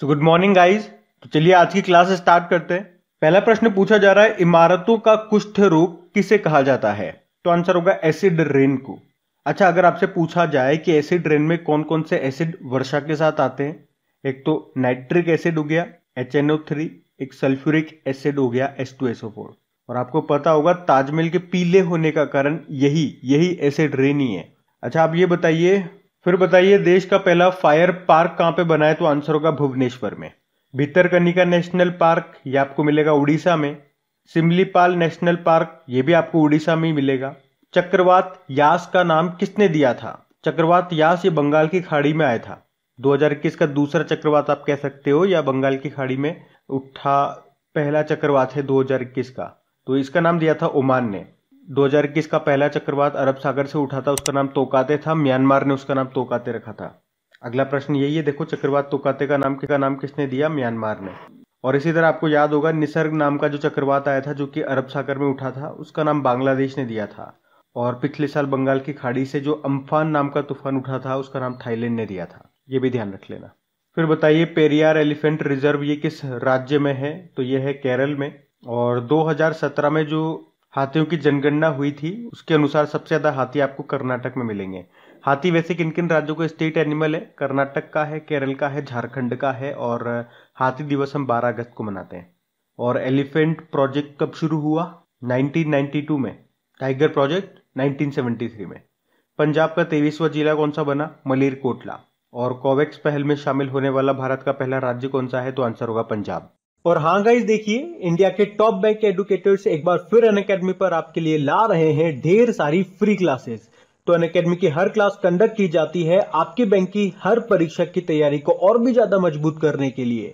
so good morning guys तो चलिए आज की क्लास स्टार्ट करते हैं पहला प्रश्न पूछा जा रहा है इमारतों का कुष्ठ रोग किसे कहा जाता है तो आंसर होगा एसिड रेन को अच्छा अगर आपसे पूछा जाए कि एसिड रेन में कौन कौन से एसिड वर्षा के साथ आते हैं एक तो नाइट्रिक एसिड हो गया एच एक सल्फ्यूरिक एसिड हो गया एस और आपको पता होगा ताजमहल के पीले होने का कारण यही यही एसिड रेन ही है अच्छा आप ये बताइए फिर बताइए देश का पहला फायर पार्क कहां पे बना है तो आंसर होगा भुवनेश्वर में भितरकनिका नेशनल पार्क ये आपको मिलेगा उड़ीसा में सिमलीपाल नेशनल पार्क ये भी आपको उड़ीसा में ही मिलेगा चक्रवात यास का नाम किसने दिया था चक्रवात यास ये बंगाल की खाड़ी में आया था 2021 का दूसरा चक्रवात आप कह सकते हो या बंगाल की खाड़ी में उठा पहला चक्रवात है 2021 का तो इसका नाम दिया था ओमान ने 2021 का पहला चक्रवात अरब सागर से उठा था उसका नाम तोकाते था म्यांमार ने उसका नाम तोकाते रखा था अगला प्रश्न यही है देखो चक्रवात तोकाते का नाम का नाम किसने दिया म्यांमार ने और इसी तरह आपको याद होगा निसर्ग नाम का जो चक्रवात आया था जो कि अरब सागर में उठा था उसका नाम बांग्लादेश ने दिया था और पिछले साल बंगाल की खाड़ी से जो अम्फान नाम का तूफान उठा था उसका नाम थाईलैंड ने दिया था ये भी ध्यान रख लेना फिर बताइए पेरियार एलिफेंट रिजर्व ये किस राज्य में है तो ये है केरल में और 2017 में जो हाथियों की जनगणना हुई थी उसके अनुसार सबसे ज़्यादा हाथी आपको कर्नाटक में मिलेंगे हाथी वैसे किन किन राज्यों का स्टेट एनिमल है कर्नाटक का है केरल का है झारखंड का है और हाथी दिवस हम 12 अगस्त को मनाते हैं और एलिफेंट प्रोजेक्ट कब शुरू हुआ 1992 में टाइगर प्रोजेक्ट 1973 में पंजाब का तेईसवा जिला कौन सा बना मलेरकोटला और कोवेक्स पहल में शामिल होने वाला भारत का पहला राज्य कौन सा है तो आंसर होगा पंजाब और हाँ गाइज देखिए इंडिया के टॉप बैंक एडुकेटर्स एक बार फिर अन अकेडमी पर आपके लिए ला रहे हैं ढेर सारी फ्री क्लासेस तो अन अकेडमी की हर क्लास कंडक्ट की जाती है आपके बैंक की हर परीक्षा की तैयारी को और भी ज्यादा मजबूत करने के लिए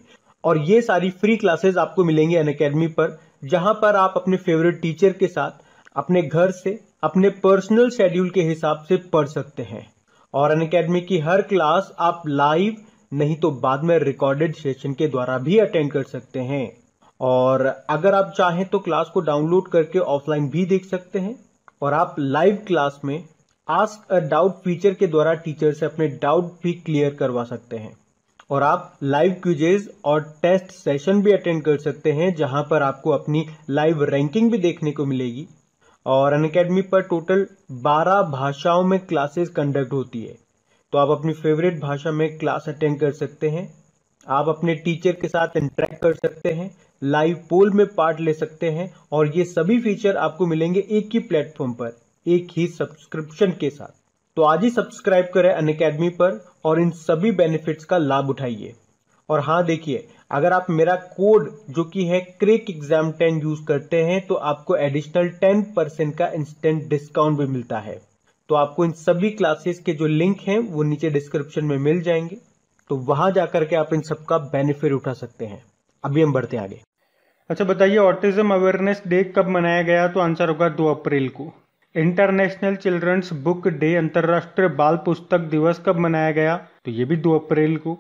और ये सारी फ्री क्लासेस आपको मिलेंगी अन अकेडमी पर जहां पर आप अपने फेवरेट टीचर के साथ अपने घर से अपने पर्सनल शेड्यूल के हिसाब से पढ़ सकते हैं और अन अकेडमी की हर क्लास आप लाइव नहीं तो बाद में रिकॉर्डेड सेशन के द्वारा भी अटेंड कर सकते हैं और अगर आप चाहें तो क्लास को डाउनलोड करके ऑफलाइन भी देख सकते हैं और आप लाइव क्लास में आस्क अ डाउट फीचर के द्वारा टीचर से अपने डाउट भी क्लियर करवा सकते हैं और आप लाइव क्यूजेज और टेस्ट सेशन भी अटेंड कर सकते हैं जहां पर आपको अपनी लाइव रैंकिंग भी देखने को मिलेगी और अन पर टोटल 12 भाषाओं में क्लासेस कंडक्ट होती है तो आप अपनी फेवरेट भाषा में क्लास अटेंड कर सकते हैं आप अपने टीचर के साथ इंटरेक्ट कर सकते हैं लाइव पोल में पार्ट ले सकते हैं और ये सभी फीचर आपको मिलेंगे एक ही प्लेटफॉर्म पर एक ही सब्सक्रिप्शन के साथ तो आज ही सब्सक्राइब करें अन अकेडमी पर और इन सभी बेनिफिट्स का लाभ उठाइए और हाँ देखिए अगर आप मेरा कोड जो कि है क्रेक एग्जाम टेन यूज करते हैं तो आपको एडिशनल टेन परसेंट का इंस्टेंट डिस्काउंट भी मिलता है तो आपको इन सभी क्लासेस के जो लिंक हैं वो नीचे डिस्क्रिप्शन में मिल जाएंगे तो वहां जाकर के आप इन सबका बेनिफिट उठा सकते हैं अभी हम बढ़ते आगे अच्छा बताइए ऑटिज्म अवेयरनेस डे कब मनाया गया तो आंसर होगा दो अप्रैल को इंटरनेशनल चिल्ड्रंस बुक डे अंतर्राष्ट्रीय बाल पुस्तक दिवस कब मनाया गया तो ये भी दो अप्रैल को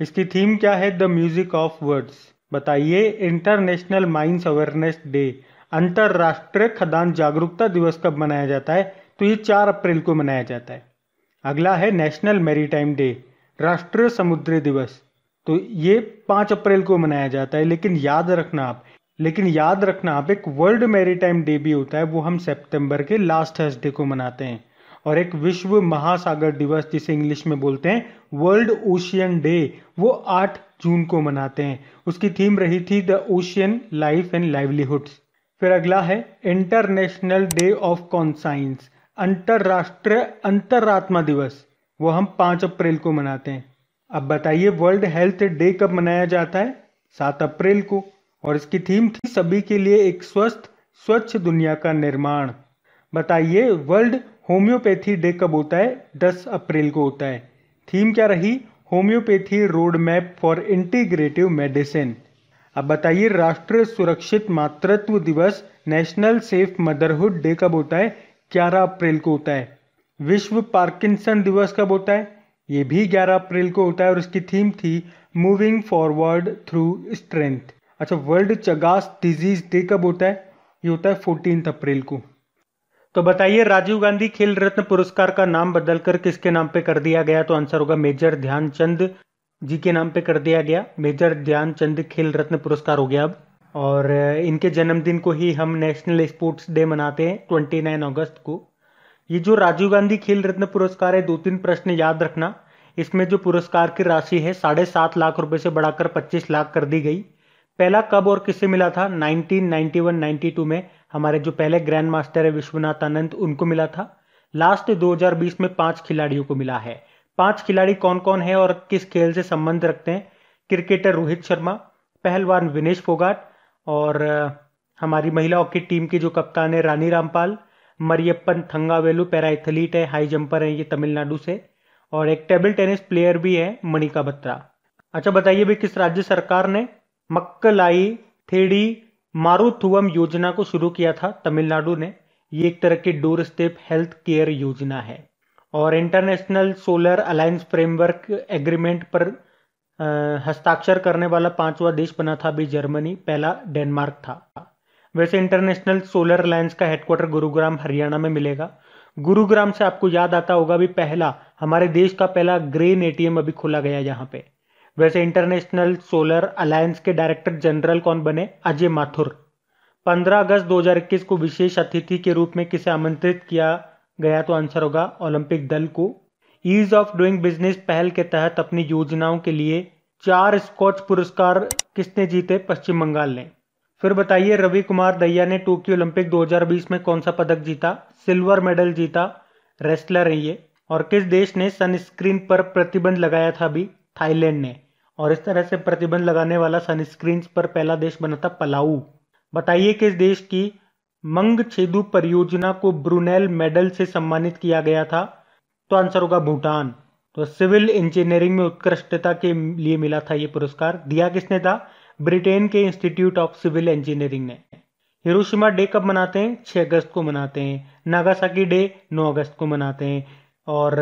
इसकी थीम क्या है द म्यूजिक ऑफ वर्ड्स बताइए इंटरनेशनल माइंस अवेयरनेस डे अंतर्राष्ट्रीय खदान जागरूकता दिवस कब मनाया जाता है तो ये चार अप्रैल को मनाया जाता है अगला है नेशनल मैरीटाइम डे राष्ट्रीय समुद्र दिवस तो ये पांच अप्रैल को मनाया जाता है लेकिन याद रखना आप लेकिन याद रखना आप एक वर्ल्ड मैरीटाइम डे भी होता है वो हम सितंबर के लास्ट थर्सडे को मनाते हैं और एक विश्व महासागर दिवस जिसे इंग्लिश में बोलते हैं वर्ल्ड ओशियन डे वो 8 जून को मनाते हैं उसकी थीम रही थी the ocean life and livelihoods फिर अगला है इंटरनेशनल डे ऑफ कॉन्साइंस अंतर्राष्ट्रीय अंतर्रात्मा दिवस वो हम पाँच अप्रैल को मनाते हैं अब बताइए वर्ल्ड हेल्थ डे कब मनाया जाता है सात अप्रैल को और इसकी थीम थी सभी के लिए एक स्वस्थ स्वच्छ दुनिया का निर्माण बताइए वर्ल्ड होम्योपैथी डे कब होता है दस अप्रैल को होता है थीम क्या रही homeopathy road map for integrative medicine अब बताइए राष्ट्रीय सुरक्षित मातृत्व दिवस नेशनल सेफ मदरहुड डे कब होता है ग्यारह अप्रैल को होता है विश्व पार्किंसन दिवस कब होता है ये भी ग्यारह अप्रैल को होता है और इसकी थीम थी मूविंग फॉरवर्ड थ्रू स्ट्रेंथ अच्छा वर्ल्ड चगास डिजीज डे कब होता है ये होता है फोर्टीन अप्रैल को तो बताइए राजीव गांधी खेल रत्न पुरस्कार का नाम बदलकर किसके नाम पे कर दिया गया तो आंसर होगा मेजर ध्यानचंद जी के नाम पे कर दिया गया मेजर ध्यानचंद खेल रत्न पुरस्कार हो गया अब और इनके जन्मदिन को ही हम नेशनल स्पोर्ट्स डे मनाते हैं ट्वेंटी नाइन अगस्त को ये जो राजीव गांधी खेल रत्न पुरस्कार है दो तीन प्रश्न याद रखना इसमें जो पुरस्कार की राशि है साढ़े सात लाख रुपए से बढ़ाकर पच्चीस लाख कर दी गई पहला कब और किससे मिला था 1991 92 में हमारे जो पहले ग्रैंड मास्टर है विश्वनाथ आनंद उनको मिला था लास्ट 2020 में पांच खिलाड़ियों को मिला है पांच खिलाड़ी कौन कौन है और किस खेल से संबंध रखते हैं क्रिकेटर रोहित शर्मा पहलवान विनेश फोगाट और हमारी महिला हॉकी टीम की जो कप्तान है रानी रामपाल मरियप्पन थंगावेलू पैरा एथलीट है हाई जंपर है ये तमिलनाडु से और एक टेबल टेनिस प्लेयर भी है मणिका बत्रा अच्छा बताइए भाई किस राज्य सरकार ने मक्कलाई थेड़ी मारुथुवम योजना को शुरू किया था तमिलनाडु ने ये एक तरह की डोर स्टेप हेल्थ केयर योजना है और international solar alliance framework agreement पर हस्ताक्षर करने वाला पांचवा देश बना था भी जर्मनी पहला डेनमार्क था वैसे इंटरनेशनल सोलर अलायंस का हेडक्वार्टर गुरुग्राम हरियाणा में मिलेगा गुरुग्राम से आपको याद आता होगा भी पहला हमारे देश का पहला ग्रेन एटीएम अभी खोला गया यहाँ पे वैसे इंटरनेशनल सोलर अलायंस के डायरेक्टर जनरल कौन बने अजय माथुर 15 अगस्त 2021 को विशेष अतिथि के रूप में किसे आमंत्रित किया गया तो आंसर होगा ओलंपिक दल को ईज ऑफ डूइंग बिजनेस पहल के तहत अपनी योजनाओं के लिए चार स्कॉच पुरस्कार किसने जीते पश्चिम बंगाल ने फिर बताइए रवि कुमार दैया ने टोक्यो ओलंपिक 2020 में कौन सा पदक जीता सिल्वर मेडल जीता रेस्लर है ये और किस देश ने सनस्क्रीन पर प्रतिबंध लगाया था अभी थाईलैंड ने और इस तरह से प्रतिबंध लगाने वाला सनस्क्रीन पर पहला देश बना था पलाऊ बताइए किस देश की मंग छेदू परियोजना को ब्रुनेल मेडल से सम्मानित किया गया था तो आंसर होगा भूटान तो सिविल इंजीनियरिंग में उत्कृष्टता के लिए मिला था यह पुरस्कार दिया किसने था ब्रिटेन के इंस्टीट्यूट ऑफ सिविल इंजीनियरिंग ने हिरोशिमा डे कब मनाते हैं छह अगस्त को मनाते हैं नागासाकी डे नौ अगस्त को मनाते हैं और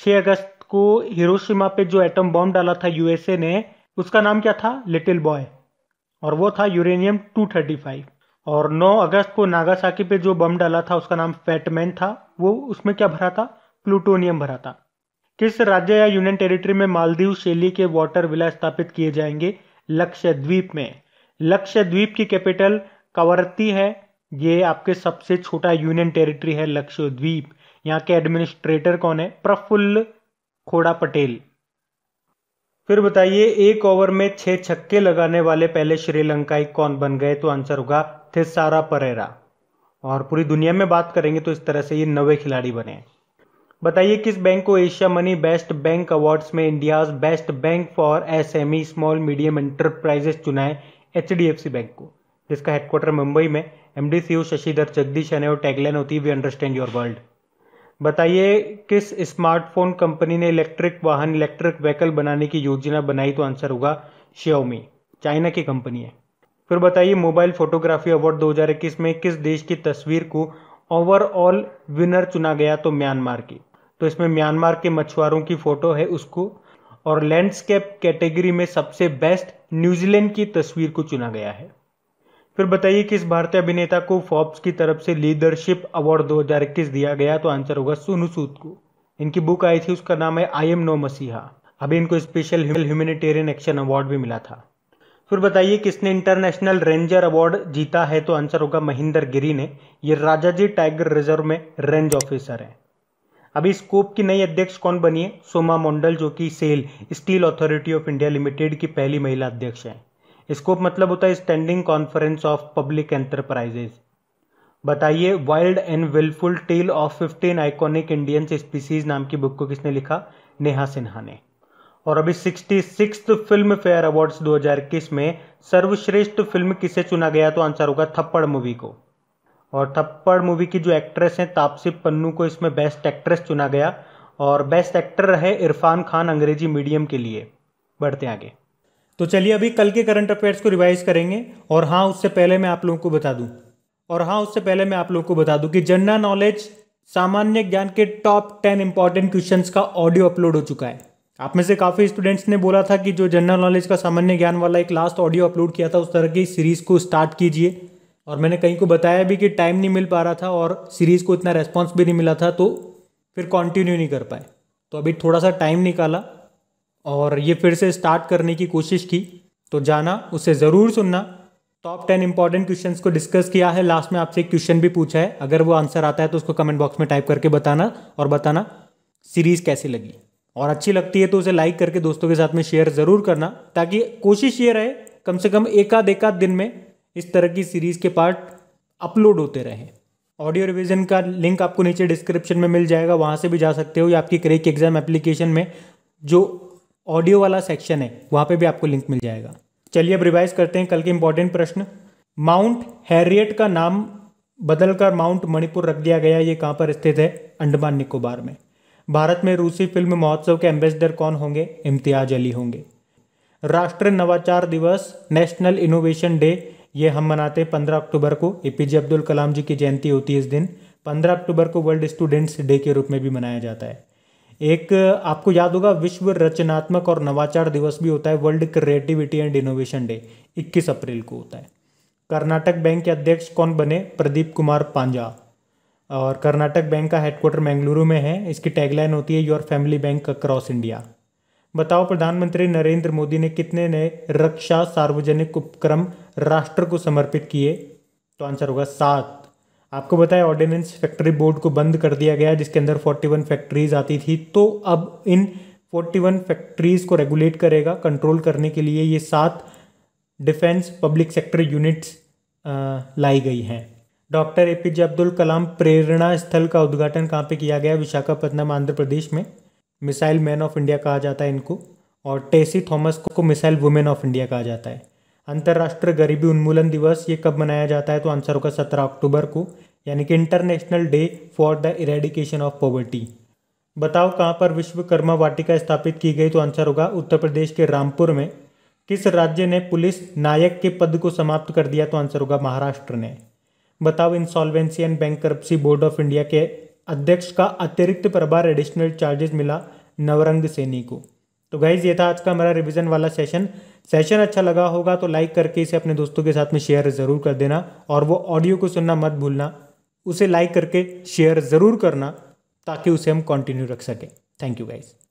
छह अगस्त को हिरोशिमा पे जो एटम बॉम्ब डाला था यूएसए ने उसका नाम क्या था लिटिल बॉय और वो था यूरेनियम 235 और 9 अगस्त को नागासाकी पे जो बम डाला था उसका नाम फैटमैन था वो उसमें क्या भरा था प्लूटोनियम भरा था किस राज्य या यूनियन टेरिटरी में मालदीव शैली के वाटर विला स्थापित किए जाएंगे लक्षद्वीप में लक्षद्वीप की कैपिटल कवरती है ये आपके सबसे छोटा यूनियन टेरिटरी है लक्षद्वीप यहाँ के एडमिनिस्ट्रेटर कौन है प्रफुल्ल खोड़ा पटेल फिर बताइए एक ओवर में छह छक्के लगाने वाले पहले श्रीलंकाई कौन बन गए तो आंसर होगा थे परेरा और पूरी दुनिया में बात करेंगे तो इस तरह से ये नवे खिलाड़ी बने हैं बताइए किस बैंक को Asia money best bank awards में India's best bank for SME small medium enterprises चुना है एच बैंक को जिसका हेडक्वार्टर मुंबई में M D C O Shashidhar Jagdish है और टैगलाइन होती है वी अंडरस्टैंड योर वर्ल्ड बताइए किस स्मार्टफोन कंपनी ने इलेक्ट्रिक वाहन इलेक्ट्रिक व्हीकल बनाने की योजना बनाई तो आंसर होगा शियोमी चाइना की कंपनी है फिर बताइए मोबाइल फोटोग्राफी अवार्ड 2021 में किस देश की तस्वीर को ओवरऑल विनर चुना गया तो म्यांमार की तो इसमें म्यांमार के मछुआरों की फोटो है उसको और लैंडस्केप कैटेगरी में सबसे बेस्ट न्यूजीलैंड की तस्वीर को चुना गया है फिर बताइए कि इस भारतीय अभिनेता को फॉर्ब्स की तरफ से लीडरशिप अवार्ड 2021 दिया गया तो आंसर होगा सोनू सूद को इनकी बुक आई थी उसका नाम है आई एम नो मसीहा अभी इनको स्पेशल ह्यूमैनिटेरियन एक्शन अवार्ड भी मिला था फिर बताइए किसने इंटरनेशनल रेंजर अवार्ड जीता है तो आंसर होगा महेंद्र गिरी ने ये राजाजी टाइगर रिजर्व में रेंज ऑफिसर हैं अभी स्कोप की नई अध्यक्ष कौन बनी है सोमा मंडल जो कि SAIL steel authority of India limited की पहली महिला अध्यक्ष हैं स्कोप मतलब होता है standing conference of public enterprises बताइए wild and wilful tale of 15 iconic Indian species नाम की बुक को किसने लिखा नेहा सिन्हा ने और अभी sixty six Filmfare award दो में सर्वश्रेष्ठ फिल्म किसे चुना गया तो आंसर होगा थप्पड़ मूवी को और थप्पड़ मूवी की जो एक्ट्रेस हैं तापसी पन्नू को इसमें बेस्ट एक्ट्रेस चुना गया और बेस्ट एक्टर रहे इरफान खान अंग्रेजी मीडियम के लिए बढ़ते आगे तो चलिए अभी कल के करंट अफेयर्स को रिवाइज करेंगे और हाँ उससे पहले मैं आप लोगों को बता दूं और हाँ उससे पहले मैं आप लोगों को बता दूं कि जनरल नॉलेज सामान्य ज्ञान के टॉप टेन इंपॉर्टेंट क्वेश्चंस का ऑडियो अपलोड हो चुका है आप में से काफ़ी स्टूडेंट्स ने बोला था कि जो जनरल नॉलेज का सामान्य ज्ञान वाला एक लास्ट ऑडियो अपलोड किया था उस तरह की सीरीज़ को स्टार्ट कीजिए और मैंने कहीं को बताया भी कि टाइम नहीं मिल पा रहा था और सीरीज़ को इतना रेस्पॉन्स भी नहीं मिला था तो फिर कंटिन्यू नहीं कर पाए तो अभी थोड़ा सा टाइम निकाला और ये फिर से स्टार्ट करने की कोशिश की तो जाना उसे ज़रूर सुनना टॉप टेन इंपॉर्टेंट क्वेश्चन को डिस्कस किया है लास्ट में आपसे एक क्वेश्चन भी पूछा है अगर वो आंसर आता है तो उसको कमेंट बॉक्स में टाइप करके बताना और बताना सीरीज़ कैसी लगी और अच्छी लगती है तो उसे लाइक करके दोस्तों के साथ में शेयर ज़रूर करना ताकि कोशिश ये रहे कम से कम एक आध एक आध दिन में इस तरह की सीरीज़ के पार्ट अपलोड होते रहें ऑडियो रिवीजन का लिंक आपको नीचे डिस्क्रिप्शन में मिल जाएगा वहाँ से भी जा सकते हो या आपकी क्रेक एग्जाम एप्लीकेशन में जो ऑडियो वाला सेक्शन है वहाँ पे भी आपको लिंक मिल जाएगा चलिए अब रिवाइज करते हैं कल के इंपॉर्टेंट प्रश्न माउंट हैरियट का नाम बदलकर माउंट मणिपुर रख दिया गया ये कहाँ पर स्थित है अंडमान निकोबार में भारत में रूसी फिल्म महोत्सव के एम्बेसडर कौन होंगे इम्तियाज अली होंगे राष्ट्रीय नवाचार दिवस नेशनल इनोवेशन डे ये हम मनाते हैं पंद्रह अक्टूबर को ए पी जे अब्दुल कलाम जी की जयंती होती है इस दिन पंद्रह अक्टूबर को वर्ल्ड स्टूडेंट्स डे के रूप में भी मनाया जाता है एक आपको याद होगा विश्व रचनात्मक और नवाचार दिवस भी होता है world creativity and innovation day 21 April को होता है कर्नाटक बैंक के अध्यक्ष कौन बने प्रदीप कुमार पांजा और कर्नाटक बैंक का हेडक्वार्टर मैंगलुरु में है इसकी टैगलाइन होती है your family bank across India बताओ प्रधानमंत्री नरेंद्र मोदी ने कितने नए रक्षा सार्वजनिक उपक्रम राष्ट्र को समर्पित किए तो आंसर होगा सात आपको बताया ऑर्डिनेंस फैक्ट्री बोर्ड को बंद कर दिया गया जिसके अंदर 41 फैक्ट्रीज आती थी तो अब इन 41 फैक्ट्रीज को रेगुलेट करेगा कंट्रोल करने के लिए ये सात डिफेंस पब्लिक सेक्टर यूनिट्स लाई गई हैं doctor A P J Abdul Kalam प्रेरणा स्थल का उद्घाटन कहाँ पे किया गया विशाखापट्टनम आंध्र प्रदेश में मिसाइल मैन ऑफ इंडिया कहा जाता है इनको और टेसी थॉमस को मिसाइल वुमेन ऑफ इंडिया कहा जाता है अंतर्राष्ट्रीय गरीबी उन्मूलन दिवस ये कब मनाया जाता है तो आंसर होगा सत्रह अक्टूबर को यानी कि international day for the eradication of poverty बताओ कहाँ पर विश्वकर्मा वाटिका स्थापित की गई तो आंसर होगा उत्तर प्रदेश के रामपुर में किस राज्य ने पुलिस नायक के पद को समाप्त कर दिया तो आंसर होगा महाराष्ट्र ने बताओ insolvency and bank board of India के अध्यक्ष का अतिरिक्त प्रभार एडिशनल चार्जेस मिला नवरंग सैनी को तो गाइज ये था आज का हमारा रिवीजन वाला सेशन सेशन अच्छा लगा होगा तो लाइक करके इसे अपने दोस्तों के साथ में शेयर ज़रूर कर देना और वो ऑडियो को सुनना मत भूलना उसे लाइक करके शेयर ज़रूर करना ताकि उसे हम कंटिन्यू रख सकें थैंक यू गाइज़